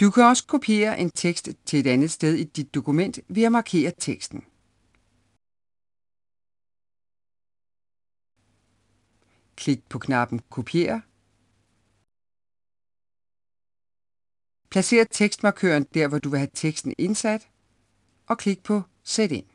Du kan også kopiere en tekst til et andet sted i dit dokument ved at markere teksten. Klik på knappen Kopier. Placer tekstmarkøren der, hvor du vil have teksten indsat, og klik på Sæt ind.